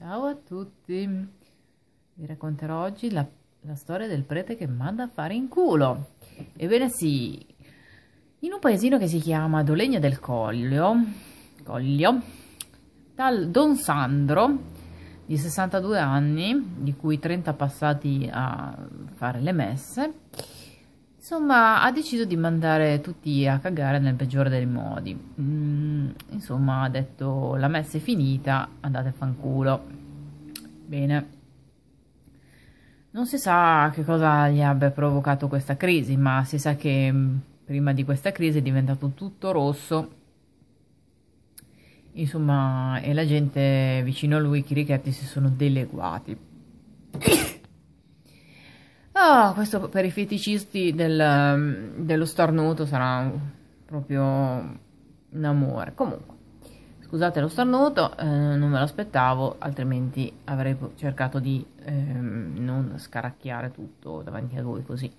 Ciao a tutti! Vi racconterò oggi la, la, storia del prete che manda a fare in culo. Ebbene sì, in un paesino che si chiama Dolegna del Coglio, Coglio dal Don Sandro, di 62 anni, di cui 30 passati a fare le messe, Insomma, ha deciso di mandare tutti a cagare nel peggiore dei modi. Mm, insomma, ha detto la messa è finita, andate a fanculo. Bene. Non si sa che cosa gli abbia provocato questa crisi, ma si sa che mm, prima di questa crisi è diventato tutto rosso. Insomma, e la gente vicino a lui, i chirichetti, si sono deleguati Oh, questo per i feticisti del, mm, dello starnuto sarà proprio un amore. Comunque, scusate lo starnuto, eh, non me l'aspettavo, altrimenti avrei cercato di eh, non scaracchiare tutto davanti a voi così.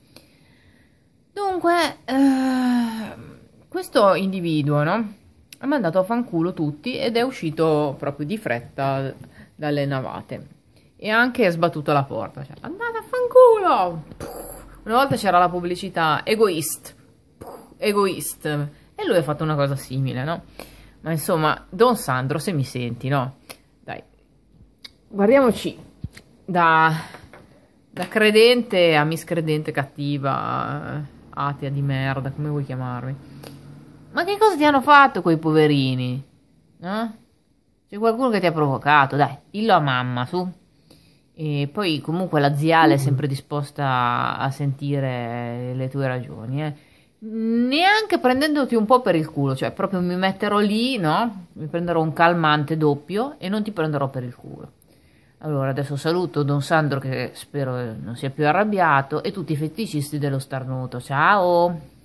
Dunque, eh, questo individuo, no? Ha mandato a fanculo tutti ed è uscito proprio di fretta dalle navate e anche sbattuto la porta. Cioè, andate a fanculo! Una volta c'era la pubblicità egoist, egoist, e lui ha fatto una cosa simile, no? Ma insomma, Don Sandro, se mi senti, no? Dai, guardiamoci da, da credente a miscredente cattiva, eh, atea di merda, come vuoi chiamarmi. Ma che cosa ti hanno fatto quei poverini? Eh? C'è qualcuno che ti ha provocato, dai, dillo a mamma, su. E poi comunque la ziale è mm. sempre disposta a sentire le tue ragioni, eh. neanche prendendoti un po' per il culo, cioè proprio mi metterò lì, no? Mi prenderò un calmante doppio e non ti prenderò per il culo. Allora adesso saluto Don Sandro che spero non sia più arrabbiato e tutti i feticisti dello starnuto. Ciao!